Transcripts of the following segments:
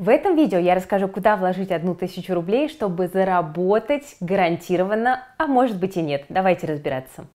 В этом видео я расскажу, куда вложить одну тысячу рублей, чтобы заработать гарантированно, а может быть и нет. Давайте разбираться.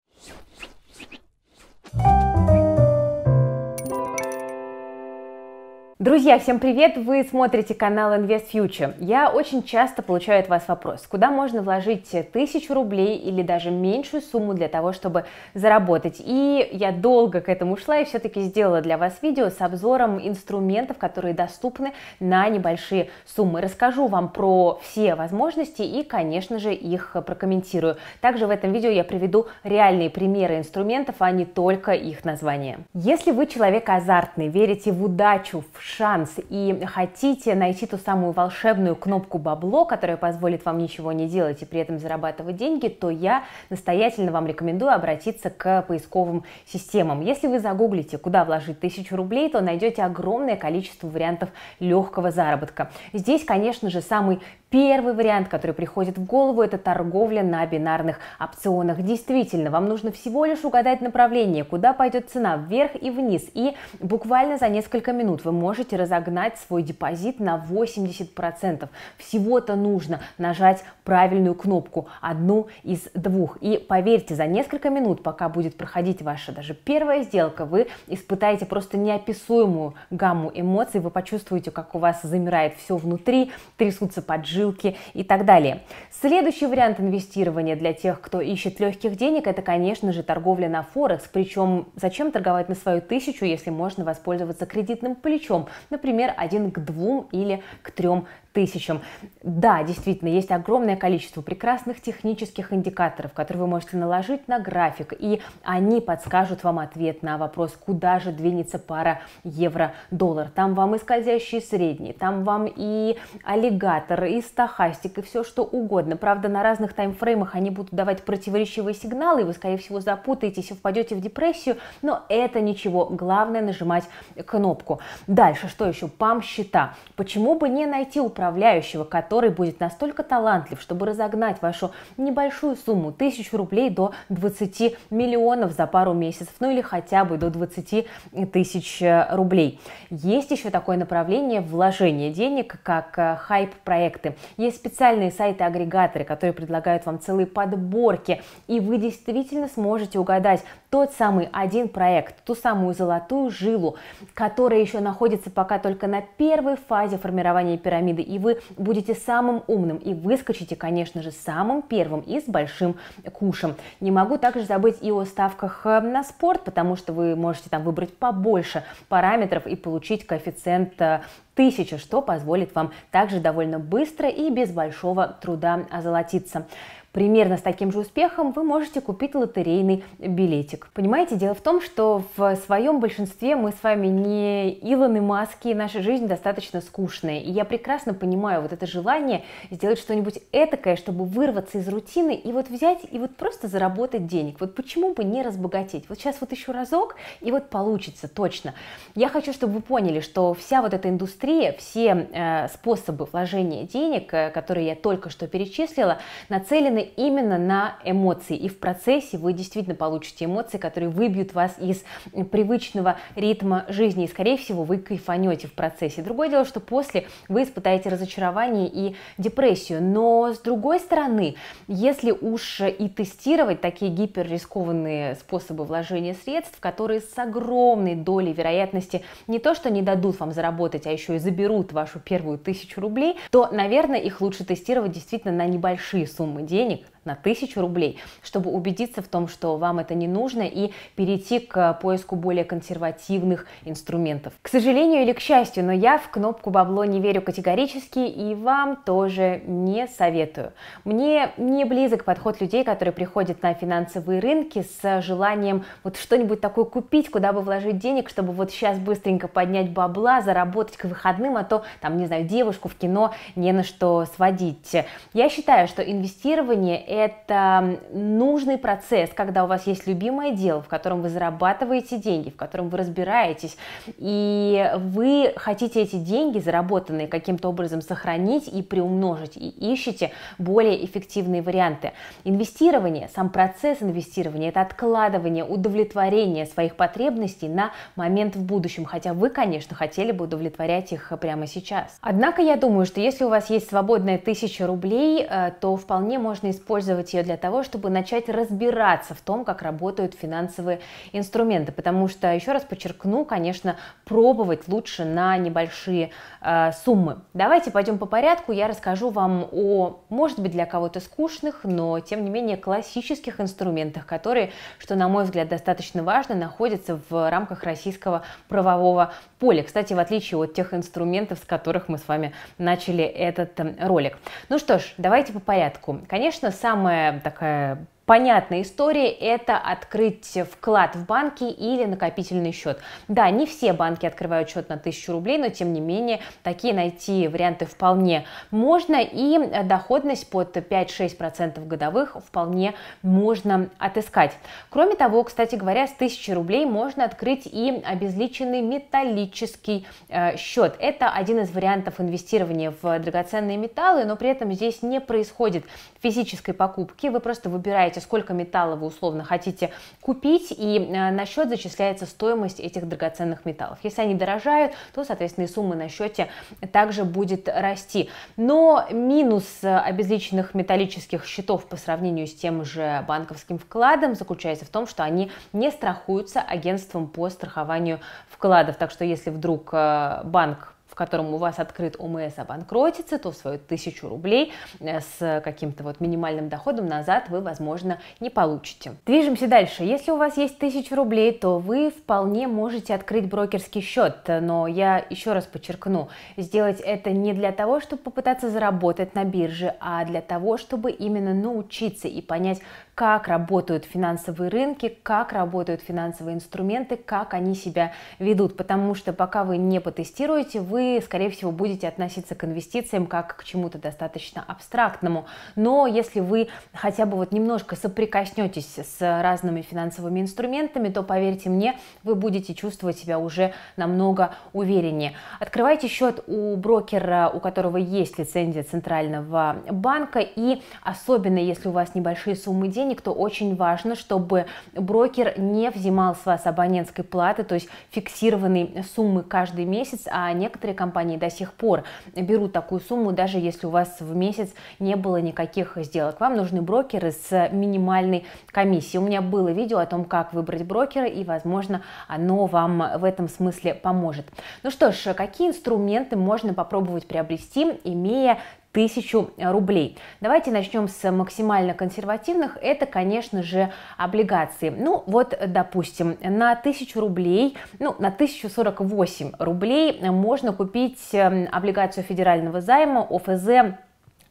Друзья, всем привет! Вы смотрите канал Invest Future. Я очень часто получаю от вас вопрос, куда можно вложить тысячу рублей или даже меньшую сумму для того, чтобы заработать. И я долго к этому шла и все-таки сделала для вас видео с обзором инструментов, которые доступны на небольшие суммы. Расскажу вам про все возможности и, конечно же, их прокомментирую. Также в этом видео я приведу реальные примеры инструментов, а не только их название. Если вы человек азартный, верите в удачу, в шанс и хотите найти ту самую волшебную кнопку бабло, которая позволит вам ничего не делать и при этом зарабатывать деньги, то я настоятельно вам рекомендую обратиться к поисковым системам. Если вы загуглите, куда вложить тысячу рублей, то найдете огромное количество вариантов легкого заработка. Здесь, конечно же, самый Первый вариант, который приходит в голову, это торговля на бинарных опционах. Действительно, вам нужно всего лишь угадать направление, куда пойдет цена, вверх и вниз. И буквально за несколько минут вы можете разогнать свой депозит на 80%. Всего-то нужно нажать правильную кнопку, одну из двух. И поверьте, за несколько минут, пока будет проходить ваша даже первая сделка, вы испытаете просто неописуемую гамму эмоций, вы почувствуете, как у вас замирает все внутри, трясутся поджимы, жилки и так далее. Следующий вариант инвестирования для тех, кто ищет легких денег, это, конечно же, торговля на Форекс. Причем зачем торговать на свою тысячу, если можно воспользоваться кредитным плечом, например, один к двум или к трем тысячам. Да, действительно, есть огромное количество прекрасных технических индикаторов, которые вы можете наложить на график, и они подскажут вам ответ на вопрос, куда же двинется пара евро-доллар. Там вам и скользящие средние, там вам и аллигатор, и стахастик, и все что угодно. Правда, на разных таймфреймах они будут давать противоречивые сигналы, и вы, скорее всего, запутаетесь и впадете в депрессию, но это ничего. Главное нажимать кнопку. Дальше, что еще? ПАМ-счета. Почему бы не найти управление управляющего, который будет настолько талантлив, чтобы разогнать вашу небольшую сумму, тысячу рублей до 20 миллионов за пару месяцев, ну или хотя бы до 20 тысяч э, рублей. Есть еще такое направление вложения денег, как э, хайп-проекты. Есть специальные сайты-агрегаторы, которые предлагают вам целые подборки, и вы действительно сможете угадать, тот самый один проект, ту самую золотую жилу, которая еще находится пока только на первой фазе формирования пирамиды, и вы будете самым умным и выскочите, конечно же, самым первым и с большим кушем. Не могу также забыть и о ставках э, на спорт, потому что вы можете там выбрать побольше параметров и получить коэффициент 1000, э, что позволит вам также довольно быстро и без большого труда озолотиться. Примерно с таким же успехом вы можете купить лотерейный билетик. Понимаете, дело в том, что в своем большинстве мы с вами не Илоны Маски, и наша жизнь достаточно скучная. И я прекрасно понимаю вот это желание сделать что-нибудь этакое, чтобы вырваться из рутины и вот взять и вот просто заработать денег. Вот почему бы не разбогатеть? Вот сейчас вот еще разок, и вот получится точно. Я хочу, чтобы вы поняли, что вся вот эта индустрия, все э, способы вложения денег, э, которые я только что перечислила, нацелены именно на эмоции. И в процессе вы действительно получите эмоции, которые выбьют вас из привычного ритма жизни. И, скорее всего, вы кайфанете в процессе. Другое дело, что после вы испытаете разочарование и депрессию. Но, с другой стороны, если уж и тестировать такие гиперрискованные способы вложения средств, которые с огромной долей вероятности не то что не дадут вам заработать, а еще и заберут вашу первую тысячу рублей, то, наверное, их лучше тестировать действительно на небольшие суммы денег, me на тысячу рублей, чтобы убедиться в том, что вам это не нужно и перейти к поиску более консервативных инструментов. К сожалению или к счастью, но я в кнопку бабло не верю категорически и вам тоже не советую. Мне не близок подход людей, которые приходят на финансовые рынки с желанием вот что-нибудь такое купить, куда бы вложить денег, чтобы вот сейчас быстренько поднять бабла, заработать к выходным, а то там, не знаю, девушку в кино не на что сводить. Я считаю, что инвестирование это нужный процесс, когда у вас есть любимое дело, в котором вы зарабатываете деньги, в котором вы разбираетесь, и вы хотите эти деньги, заработанные каким-то образом, сохранить и приумножить, и ищете более эффективные варианты. Инвестирование, сам процесс инвестирования – это откладывание удовлетворения своих потребностей на момент в будущем, хотя вы, конечно, хотели бы удовлетворять их прямо сейчас. Однако я думаю, что если у вас есть свободная тысяча рублей, э, то вполне можно использовать использовать ее для того, чтобы начать разбираться в том, как работают финансовые инструменты. Потому что, еще раз подчеркну, конечно, пробовать лучше на небольшие э, суммы. Давайте пойдем по порядку. Я расскажу вам о, может быть, для кого-то скучных, но тем не менее классических инструментах, которые, что на мой взгляд достаточно важно, находятся в рамках российского правового поля. Кстати, в отличие от тех инструментов, с которых мы с вами начали этот э, ролик. Ну что ж, давайте по порядку. Конечно, сам самая такая Понятная история – это открыть вклад в банке или накопительный счет. Да, не все банки открывают счет на 1000 рублей, но тем не менее такие найти варианты вполне можно. И доходность под 5-6% годовых вполне можно отыскать. Кроме того, кстати говоря, с 1000 рублей можно открыть и обезличенный металлический э, счет. Это один из вариантов инвестирования в драгоценные металлы, но при этом здесь не происходит физической покупки. Вы просто выбираете выбираете, сколько металла вы условно хотите купить, и э, на счет зачисляется стоимость этих драгоценных металлов. Если они дорожают, то, соответственно, и сумма на счете также будет расти. Но минус э, обезличенных металлических счетов по сравнению с тем же банковским вкладом заключается в том, что они не страхуются агентством по страхованию вкладов. Так что если вдруг э, банк в котором у вас открыт ОМС обанкротится, то свою тысячу рублей э, с каким-то вот минимальным доходом назад вы, возможно, не получите. Движемся дальше. Если у вас есть тысяча рублей, то вы вполне можете открыть брокерский счет, но я еще раз подчеркну, сделать это не для того, чтобы попытаться заработать на бирже, а для того, чтобы именно научиться и понять, как работают финансовые рынки, как работают финансовые инструменты, как они себя ведут, потому что пока вы не потестируете, вы, скорее всего, будете относиться к инвестициям как к чему-то достаточно абстрактному. Но если вы хотя бы вот немножко соприкоснетесь с разными финансовыми инструментами, то, поверьте мне, вы будете чувствовать себя уже намного увереннее. Открывайте счет у брокера, у которого есть лицензия Центрального банка, и особенно если у вас небольшие суммы денег, денег, то очень важно, чтобы брокер не взимал с вас абонентской платы, то есть фиксированной суммы каждый месяц, а некоторые компании до сих пор берут такую сумму, даже если у вас в месяц не было никаких сделок. Вам нужны брокеры с минимальной комиссией. У меня было видео о том, как выбрать брокера, и, возможно, оно вам в этом смысле поможет. Ну что ж, какие инструменты можно попробовать приобрести, имея 1000 э, рублей. Давайте начнем с максимально консервативных. Это, конечно же, облигации. Ну вот, допустим, на 1000 рублей, ну на 1048 рублей можно купить эм, облигацию федерального займа ОФЗ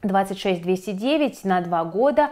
26209 на два года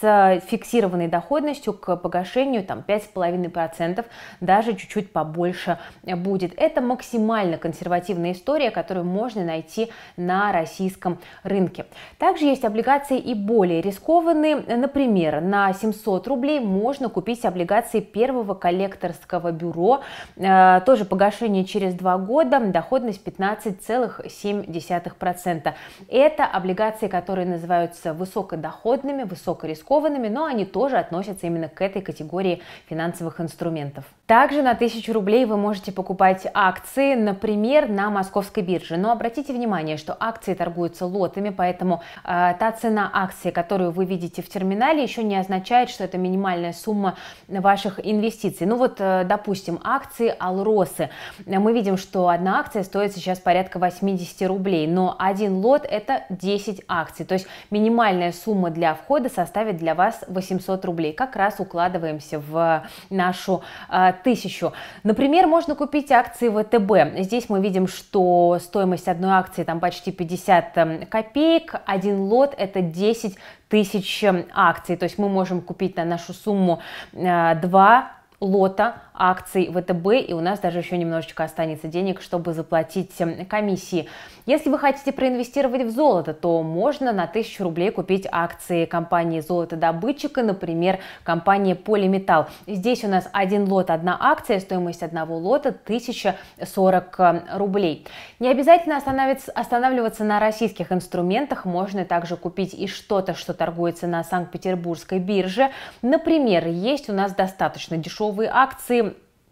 с фиксированной доходностью к погашению там 5,5%, даже чуть-чуть побольше будет. Это максимально консервативная история, которую можно найти на российском рынке. Также есть облигации и более рискованные. Например, на 700 рублей можно купить облигации первого коллекторского бюро. Э, тоже погашение через два года, доходность 15,7%. Это облигации которые называются высокодоходными, высокорискованными, но они тоже относятся именно к этой категории финансовых инструментов. Также на 1000 рублей вы можете покупать акции, например, на московской бирже. Но обратите внимание, что акции торгуются лотами, поэтому э, та цена акции, которую вы видите в терминале, еще не означает, что это минимальная сумма ваших инвестиций. Ну вот, э, допустим, акции Алросы. Мы видим, что одна акция стоит сейчас порядка 80 рублей, но один лот это 10 акций. То есть минимальная сумма для входа составит для вас 800 рублей. Как раз укладываемся в э, нашу а, тысячу. Например, можно купить акции ВТБ. Здесь мы видим, что стоимость одной акции там почти 50 э, копеек. Один лот это 10 тысяч акций. То есть мы можем купить на нашу сумму 2 лота акций ВТБ, и у нас даже еще немножечко останется денег, чтобы заплатить эм, комиссии. Если вы хотите проинвестировать в золото, то можно на 1000 рублей купить акции компании «Золотодобытчика», например, компании «Полиметалл». Здесь у нас один лот, одна акция, стоимость одного лота 1040 эм, рублей. Не обязательно останавливаться на российских инструментах, можно также купить и что-то, что торгуется на Санкт-Петербургской бирже. Например, есть у нас достаточно дешевые акции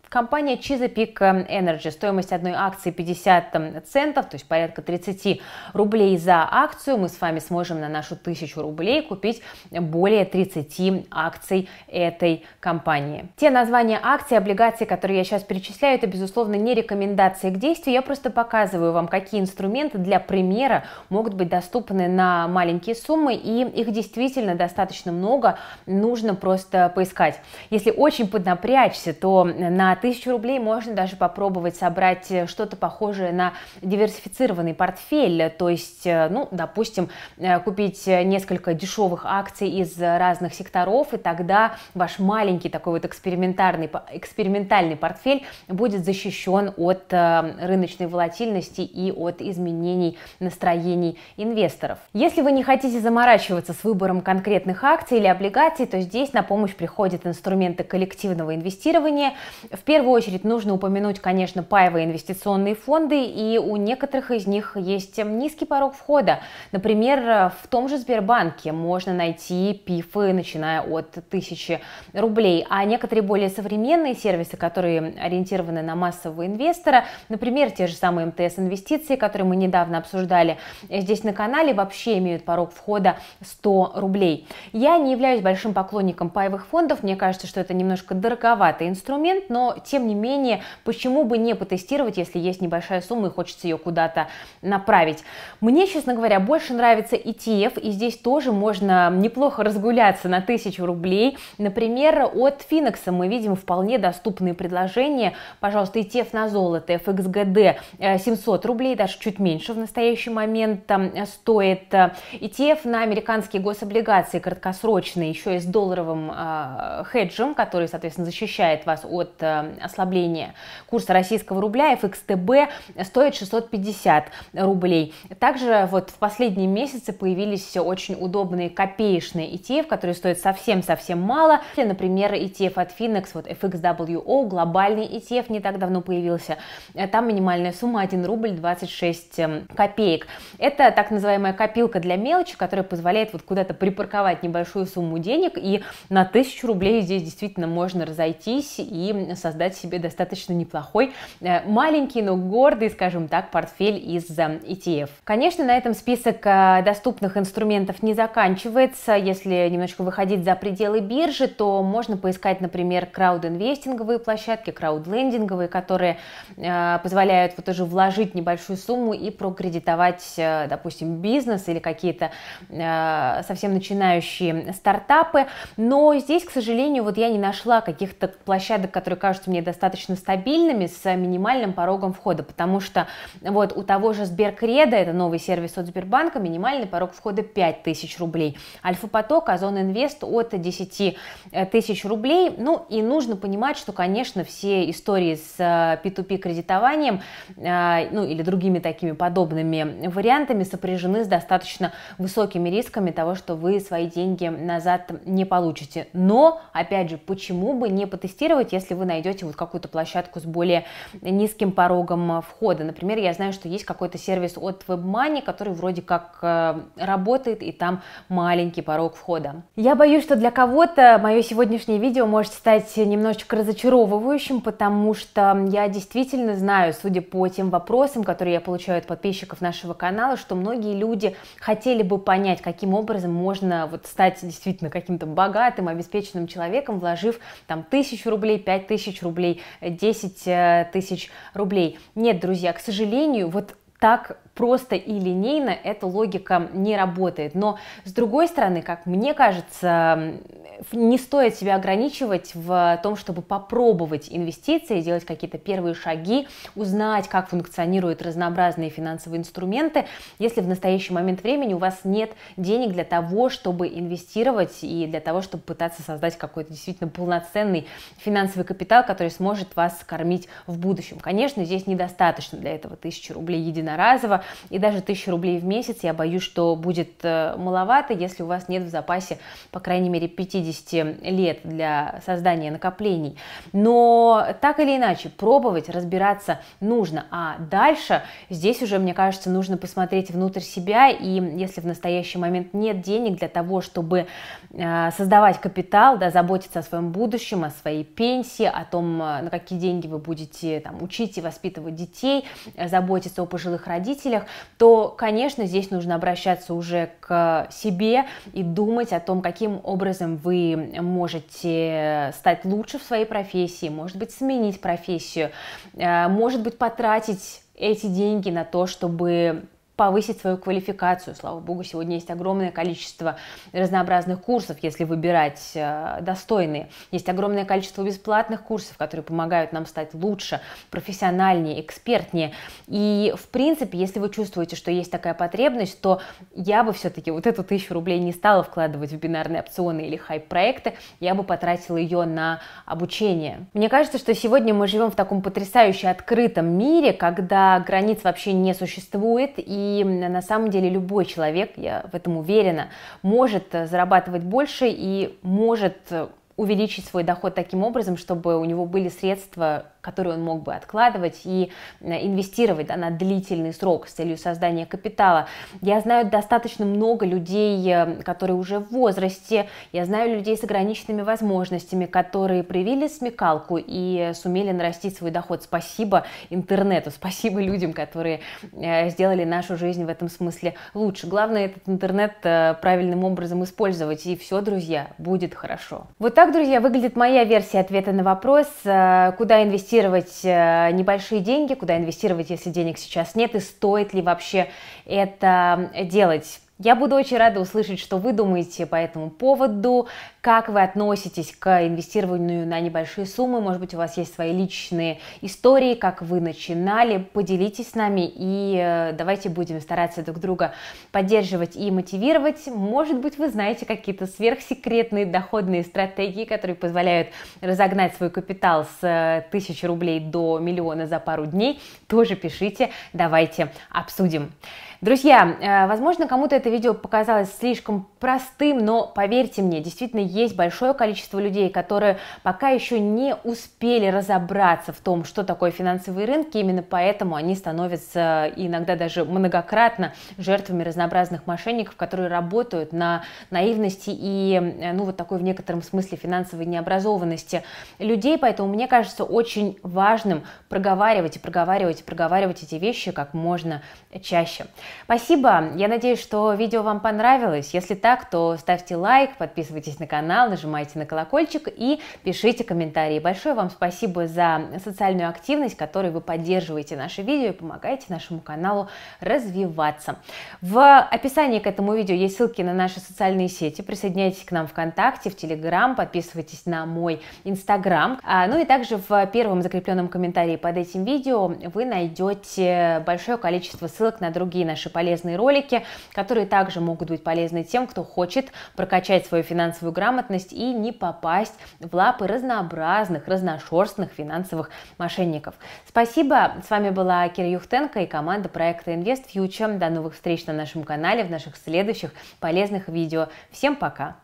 Компания Chesapeake Energy. Стоимость одной акции 50 центов, то есть порядка 30 рублей за акцию. Мы с вами сможем на нашу тысячу рублей купить более 30 акций этой компании. Те названия акций, облигаций, которые я сейчас перечисляю, это, безусловно, не рекомендации к действию. Я просто показываю вам, какие инструменты для примера могут быть доступны на маленькие суммы, и их действительно достаточно много, нужно просто поискать. Если очень поднапрячься, то на тысячу рублей можно даже попробовать собрать э, что-то похожее на диверсифицированный портфель, то есть, э, ну, допустим, э, купить несколько дешевых акций из разных секторов, и тогда ваш маленький такой вот экспериментарный экспериментальный портфель будет защищен от рыночной волатильности и от изменений настроений инвесторов. Если вы не хотите заморачиваться с выбором конкретных акций или облигаций, то здесь на помощь приходят инструменты коллективного инвестирования. В первую очередь нужно упомянуть, конечно, паевые инвестиционные фонды, и у некоторых из них есть низкий порог входа. Например, в том же Сбербанке можно найти пифы, начиная от тысячи рублей, а некоторые более современные сервисы, которые ориентированы на массового инвестора, например, те же самые МТС-инвестиции, которые мы недавно обсуждали здесь на канале, вообще имеют порог входа 100 рублей. Я не являюсь большим поклонником паевых фондов, мне кажется, что это немножко дороговатый инструмент, но тем не менее, почему бы не потестировать, если есть небольшая сумма и хочется ее куда-то направить. Мне, честно говоря, больше нравится ETF, и здесь тоже можно неплохо разгуляться на тысячу рублей. Например, от Финекса мы видим вполне доступные предложения. Пожалуйста, ETF на золото, FXGD 700 э, рублей, даже чуть меньше в настоящий момент там э, стоит. ETF на американские гособлигации краткосрочные, еще и с долларовым э, хеджем, который, соответственно, защищает вас от э, ослабление курса российского рубля, FXTB стоит 650 рублей. Также вот в последние месяцы появились очень удобные копеечные ETF, которые стоят совсем-совсем мало. Например, ETF от Finex, вот FXWO, глобальный ETF не так давно появился. Э, там минимальная сумма 1 рубль 26 эм, копеек. Это так называемая копилка для мелочи, которая позволяет вот куда-то припарковать небольшую сумму денег, и на 1000 рублей здесь действительно можно разойтись и создать создать себе достаточно неплохой, э, маленький, но гордый, скажем так, портфель из э, ETF. Конечно, на этом список э, доступных инструментов не заканчивается. Если немножечко выходить за пределы биржи, то можно поискать, например, краудинвестинговые площадки, краудлендинговые, которые позволяют вот тоже вложить небольшую сумму и прокредитовать, допустим, бизнес или какие-то совсем начинающие стартапы. Но здесь, к сожалению, вот я не нашла каких-то площадок, которые кажутся кажутся мне достаточно стабильными с минимальным порогом входа, потому что вот у того же Сберкреда, это новый сервис от Сбербанка, минимальный порог входа 5000 рублей, Альфа-поток, Озон Инвест от 10 э, тысяч рублей, ну и нужно понимать, что, конечно, все истории с P2P э, кредитованием, э, ну или другими такими подобными вариантами сопряжены с достаточно высокими рисками того, что вы свои деньги назад не получите. Но, опять же, почему бы не потестировать, если вы найдете найдете вот какую-то площадку с более низким порогом э, входа. Например, я знаю, что есть какой-то сервис от WebMoney, который вроде как э, работает, и там маленький порог входа. Я боюсь, что для кого-то мое сегодняшнее видео может стать немножечко разочаровывающим, потому что я действительно знаю, судя по тем вопросам, которые я получаю от подписчиков нашего канала, что многие люди хотели бы понять, каким образом можно вот стать действительно каким-то богатым, обеспеченным человеком, вложив там тысячу рублей, пять тысяч рублей, рублей, 10 э, э, тысяч рублей. Нет, друзья, к сожалению, вот так просто и линейно эта логика не работает. Но с другой стороны, как мне кажется, не стоит себя ограничивать в том, чтобы попробовать инвестиции, делать какие-то первые шаги, узнать, как функционируют разнообразные финансовые инструменты, если в настоящий момент времени у вас нет денег для того, чтобы инвестировать и для того, чтобы пытаться создать какой-то действительно полноценный финансовый капитал, который сможет вас кормить в будущем. Конечно, здесь недостаточно для этого тысячи рублей единоразово, и даже 1000 рублей в месяц, я боюсь, что будет э, маловато, если у вас нет в запасе, по крайней мере, 50 лет для создания накоплений. Но так или иначе, пробовать, разбираться нужно, а дальше здесь уже, мне кажется, нужно посмотреть внутрь себя, и если в настоящий момент нет денег для того, чтобы э, создавать капитал, да, заботиться о своем будущем, о своей пенсии, о том, э, на какие деньги вы будете там, учить и воспитывать детей, заботиться о пожилых родителях, эмоциях, то, конечно, здесь нужно обращаться уже к себе и думать о том, каким образом вы можете стать лучше в своей профессии, может быть, сменить профессию, э, может быть, потратить эти деньги на то, чтобы повысить свою квалификацию. Слава богу, сегодня есть огромное количество разнообразных курсов, если выбирать э, достойные. Есть огромное количество бесплатных курсов, которые помогают нам стать лучше, профессиональнее, экспертнее. И, в принципе, если вы чувствуете, что есть такая потребность, то я бы все-таки вот эту тысячу рублей не стала вкладывать в бинарные опционы или хайп-проекты, я бы потратила ее на обучение. Мне кажется, что сегодня мы живем в таком потрясающе открытом мире, когда границ вообще не существует, и на самом деле любой человек, я в этом уверена, может э, зарабатывать больше и может э, увеличить свой доход таким образом, чтобы у него были средства которые он мог бы откладывать и э, инвестировать да, на длительный срок с целью создания капитала. Я знаю достаточно много людей, э, которые уже в возрасте, я знаю людей с ограниченными возможностями, которые привили смекалку и сумели нарастить свой доход. Спасибо интернету, спасибо людям, которые э, сделали нашу жизнь в этом смысле лучше. Главное этот интернет правильным образом использовать, и все, друзья, будет хорошо. Вот так, друзья, выглядит моя версия ответа на вопрос, куда инвестировать инвестировать э, небольшие деньги, куда инвестировать, если денег сейчас нет, и стоит ли вообще это делать. Я буду очень рада услышать, что вы думаете по этому поводу, как вы относитесь к инвестированию на небольшие суммы, может быть, у вас есть свои личные истории, как вы начинали, поделитесь с нами и э, давайте будем стараться друг друга поддерживать и мотивировать. Может быть, вы знаете какие-то сверхсекретные доходные стратегии, которые позволяют разогнать свой капитал с э, тысячи рублей до миллиона за пару дней, тоже пишите, давайте обсудим. Друзья, э, возможно, кому-то это видео показалось слишком простым, но поверьте мне, действительно есть большое количество людей, которые пока еще не успели разобраться в том, что такое финансовые рынки, именно поэтому они становятся э, иногда даже многократно жертвами разнообразных мошенников, которые работают на наивности и, э, ну, вот такой в некотором смысле финансовой необразованности людей, поэтому мне кажется очень важным проговаривать и проговаривать и проговаривать эти вещи как можно чаще. Спасибо. Я надеюсь, что видео вам понравилось. Если так, то ставьте лайк, подписывайтесь на канал, нажимайте на колокольчик и пишите комментарии. Большое вам спасибо за социальную активность, которой вы поддерживаете наши видео и помогаете нашему каналу развиваться. В описании к этому видео есть ссылки на наши социальные сети. Присоединяйтесь к нам ВКонтакте, в Телеграм, подписывайтесь на мой Инстаграм. А, ну и также в первом закрепленном комментарии под этим видео вы найдете большое количество ссылок на другие наши наши полезные ролики, которые также могут быть полезны тем, кто хочет прокачать свою финансовую грамотность и не попасть в лапы разнообразных, разношерстных финансовых мошенников. Спасибо, с вами была Кира Юхтенко и команда проекта Invest Future. До новых встреч на нашем канале, в наших следующих полезных видео. Всем пока!